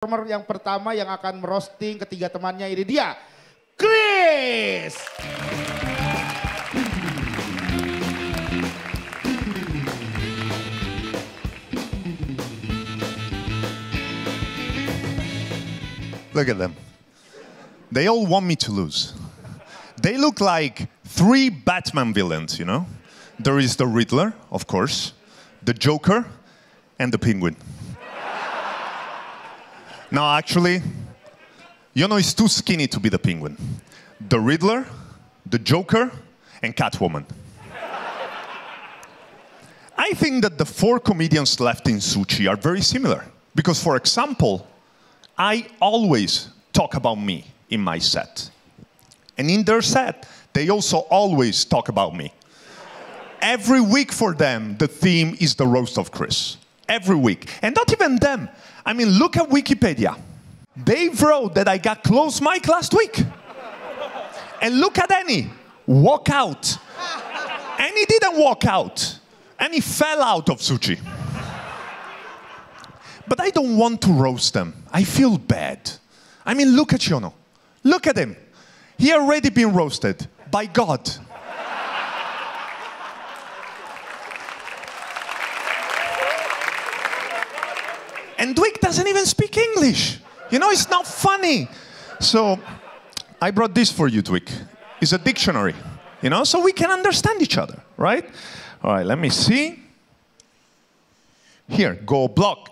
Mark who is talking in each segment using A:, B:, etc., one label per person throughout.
A: Performer yang pertama yang akan merosting ketiga temannya ini dia, Chris.
B: Look at them. They all want me to lose. They look like three Batman villains, you know? There is the Riddler, of course, the Joker, and the Penguin. No, actually, Yono is too skinny to be the penguin. The Riddler, the Joker, and Catwoman. I think that the four comedians left in Suchi are very similar. Because, for example, I always talk about me in my set. And in their set, they also always talk about me. Every week for them, the theme is the roast of Chris every week. And not even them. I mean, look at Wikipedia. They wrote that I got close mic last week. and look at any. walk out. he didn't walk out. And he fell out of sushi. but I don't want to roast them. I feel bad. I mean, look at Yono. Look at him. He already been roasted by God. Hendrik doesn't even speak English. You know, it's not funny. So I brought this for you, Dwick. It's a dictionary, you know, so we can understand each other, right? All right, let me see. Here, go block.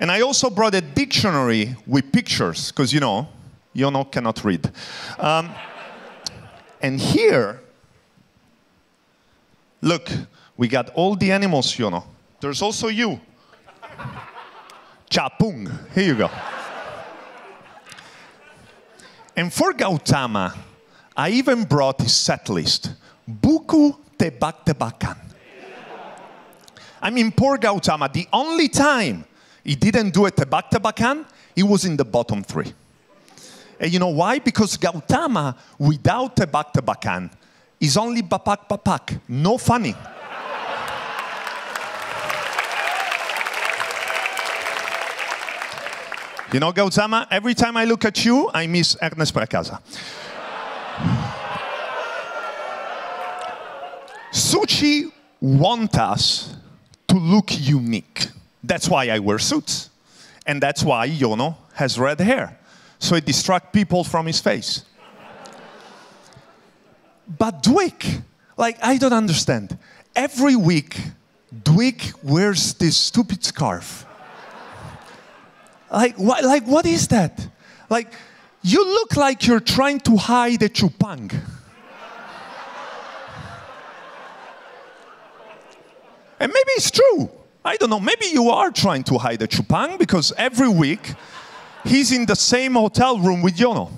B: and I also brought a dictionary with pictures, because you know, Yono cannot read. Um, and here, Look, we got all the animals, you know. There's also you. Chapung. Here you go. and for Gautama, I even brought his set list. Buku tebak tebakan. I mean, poor Gautama, the only time he didn't do a tebak tebakan, he was in the bottom three. And you know why? Because Gautama, without tebak tebakan, is only bapak bapak, no funny. You know, Gautama, every time I look at you, I miss Ernest Prakasa. Sushi want us to look unique. That's why I wear suits. And that's why Yono has red hair. So it distracts people from his face. But Dwick, like, I don't understand. Every week, Dwick wears this stupid scarf. like, wh- like, what is that? Like, you look like you're trying to hide a chupang. and maybe it's true. I don't know. Maybe you are trying to hide a chupang because every week he's in the same hotel room with Yono.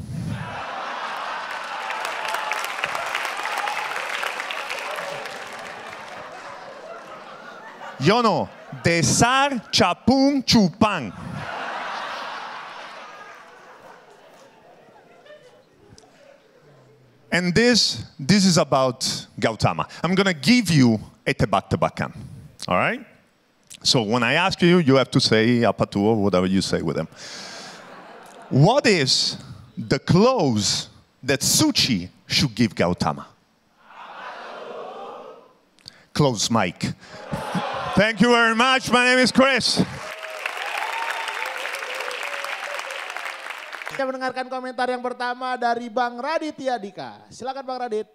B: Yo no. desar Sar Chupán. And this, this is about Gautama. I'm going to give you a tebak-tebakan, all right? So when I ask you, you have to say apatu or whatever you say with them. what is the clothes that Suchi should give Gautama? Close mic. Thank you very much. My name is Chris.
A: Kita mendengarkan komentar yang pertama dari Bang Raditya Dika. Silakan Bang Radit.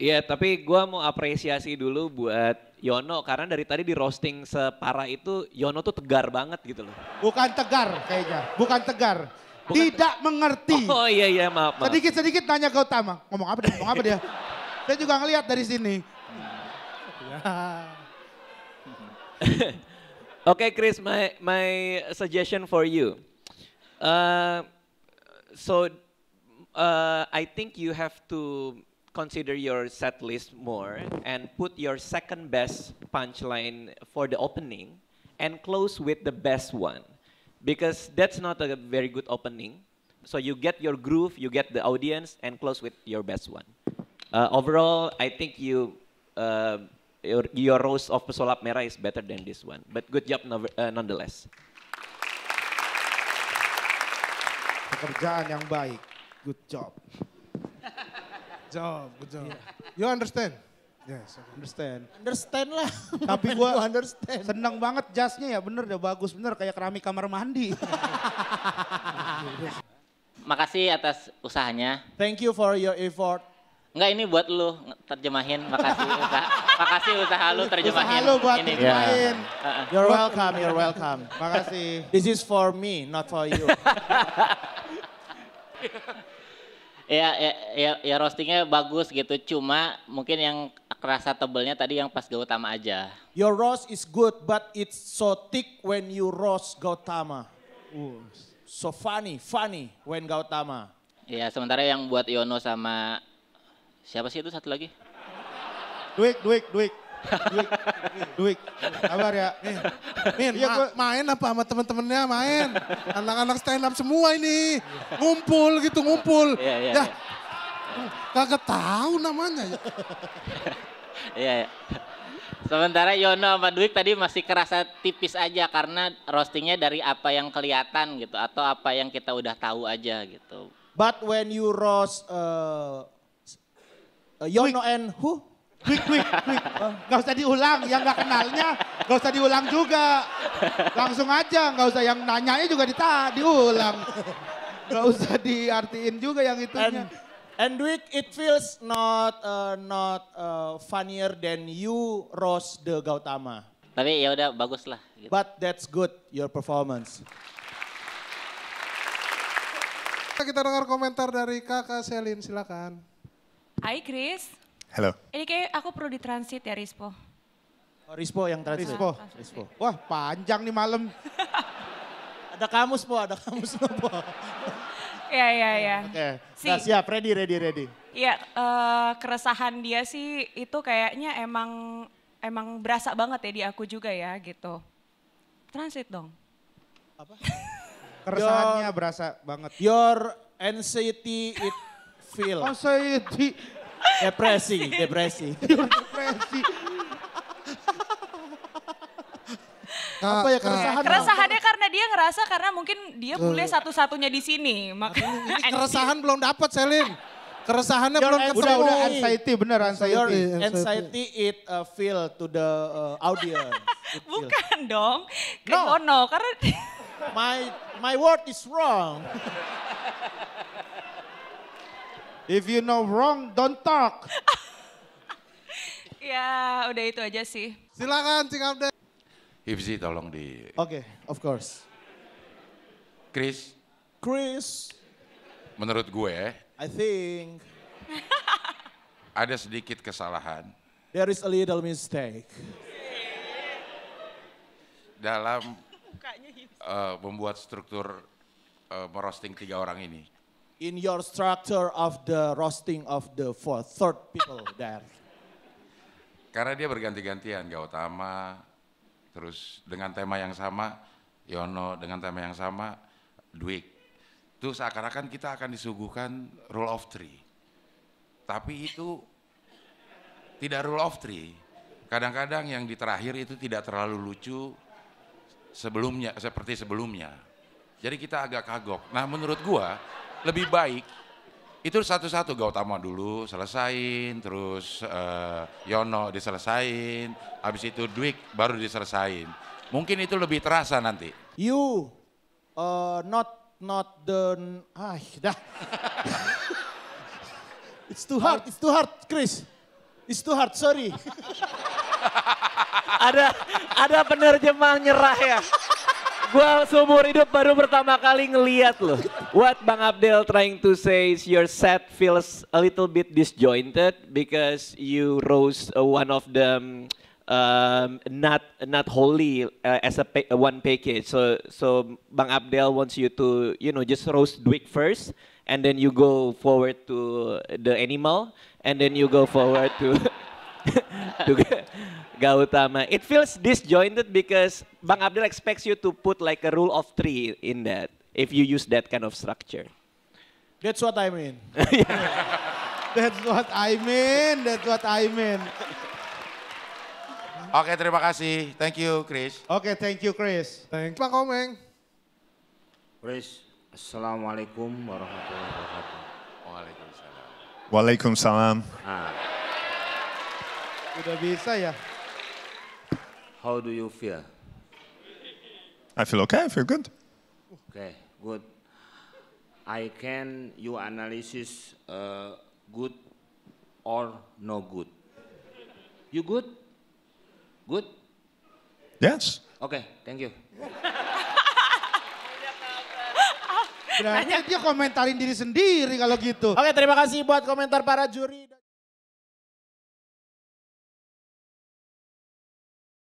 C: Iya, tapi gue mau apresiasi dulu buat Yono karena dari tadi di roasting separah itu Yono tuh tegar banget gitu loh. Bukan tegar
A: kayaknya, bukan tegar. Bukan Tidak te mengerti. Oh iya iya maaf. Sedikit sedikit nanya ke utama, ngomong apa dia, ngomong apa dia. Saya juga ngelihat dari sini.
C: okay, Chris, my, my suggestion for you. Uh, so uh, I think you have to consider your set list more and put your second best punchline for the opening and close with the best one because that's not a very good opening. So you get your groove, you get the audience, and close with your best one. Uh, overall, I think you uh, your, your rose of pesolap merah is better than this one. But good job uh, nonetheless.
A: Pekerjaan yang baik. Good job. job, good job. Yeah. You understand? Yes, understand. Understand lah. Tapi gua understand. Senang banget jasnya ya, bener ya bagus bener kayak keramik kamar mandi.
C: Makasih atas usahanya. Thank you for your effort. Enggak ini buat lu terjemahin. Makasih usaha. Makasih usaha lu terjemahin. Usaha lu buat ini. terjemahin. Yeah. Iya. You're welcome, you're
D: welcome. Makasih. This is for me, not for you.
C: ya, ya, ya, ya roastingnya bagus gitu. Cuma mungkin yang kerasa tebelnya tadi yang pas Gautama aja. Your
D: roast is good, but it's so thick when you roast Gautama. so funny, funny when Gautama.
C: ya sementara yang buat Yono sama Siapa sih itu satu lagi?
A: Duik, Duik, Duik. Duik, Duik. Kabar ya? Nih, Min, iya gue main apa sama temen-temennya main. Anak-anak stand up semua ini. Ngumpul gitu, ngumpul. Iya, iya, ya. iya. Kagak tahu namanya ya.
C: Iya, iya. Sementara Yono sama Duik tadi masih kerasa tipis aja karena roastingnya dari apa yang kelihatan gitu atau apa yang kita udah tahu aja gitu.
D: But when you roast uh,
A: Uh, eh, Yono Quick. and who? Quick, quick, quick. Eh, gak usah diulang, yang gak kenalnya gak usah diulang juga. Langsung aja, gak usah yang nanyanya juga dita, diulang. Gak usah diartiin juga yang itunya. And, And it
D: feels not uh, not uh, funnier than you Rose de Gautama.
C: Tapi ya udah bagus lah. Gitu.
D: But that's good your performance.
A: Kita dengar komentar dari kakak Selin silakan.
C: Hai Chris. Halo. Ini kayak aku perlu di transit ya Rispo.
A: Oh, Rispo yang transit. Rispo. Rispo. Wah panjang nih malam. ada kamus po, ada kamus po. po.
C: ya ya ya. Oke. Okay. Nah, siap,
A: ready ready ready.
C: Iya, uh, keresahan dia sih itu kayaknya emang emang berasa banget ya di aku juga ya gitu. Transit dong. Apa?
A: Keresahannya your, berasa banget.
D: Your anxiety it feel.
C: Anxiety.
D: Depresi, depresi. depresi.
A: Nah, apa ya keresahan? Keresahannya
C: dia karena dia ngerasa karena mungkin dia boleh
A: satu-satunya di sini. Makanya eh, keresahan belum dapat Selin. Keresahannya Your belum ketemu. Udah, udah anxiety bener anxiety. Your anxiety
D: it uh, feel to the uh, audience.
A: Bukan dong. Ke no. Ono, oh, karena my my word is wrong. If you know wrong, don't talk. ya, udah itu aja sih. Silakan Cing Abdel.
E: Ifzi, tolong di... Oke, okay, of course. Chris. Chris. Menurut gue.
D: I think.
E: ada sedikit kesalahan.
D: There is a little mistake.
E: Dalam uh, membuat struktur uh, merosting tiga orang ini
D: in your structure of the roasting of the four, third people there?
E: Karena dia berganti-gantian, gak utama. terus dengan tema yang sama, Yono dengan tema yang sama, Dwik. Itu seakan-akan kita akan disuguhkan rule of three. Tapi itu tidak rule of three. Kadang-kadang yang di terakhir itu tidak terlalu lucu sebelumnya seperti sebelumnya. Jadi kita agak kagok. Nah menurut gua lebih baik itu satu-satu Gautama dulu selesain, terus uh, Yono diselesain, habis itu Dwik baru diselesain. Mungkin itu lebih terasa nanti.
D: You uh, not not the ah dah. it's too hard, it's too hard, Chris. It's too hard, sorry. ada
C: ada penerjemah nyerah ya. Gua seumur hidup baru pertama kali ngeliat loh. What Bang Abdel trying to say is your set feels a little bit disjointed because you rose uh, one of the um, not not wholly uh, as a pa uh, one package. So so Bang Abdel wants you to you know just roast Dwick first, and then you go forward to the animal, and then you go forward to to Gautama. It feels disjointed because Bang Abdul expects you to put like a rule of three in that if you use that kind of structure.
A: That's what I mean. That's what I mean. That's what I mean. Oke, okay, terima kasih.
E: Thank you, Chris.
B: Oke, okay, thank you,
E: Chris. Thank you. Pak Komeng. Chris, Assalamualaikum warahmatullahi wabarakatuh. Waalaikumsalam.
B: Waalaikumsalam. Ah.
A: Udah bisa ya?
D: How do you feel?
B: I feel okay, I feel good.
D: Okay, good. I can you analysis uh, good or no good. You good? Good? Yes. Okay, thank you.
A: Berarti dia komentarin diri sendiri kalau gitu. Oke, terima kasih buat komentar para juri.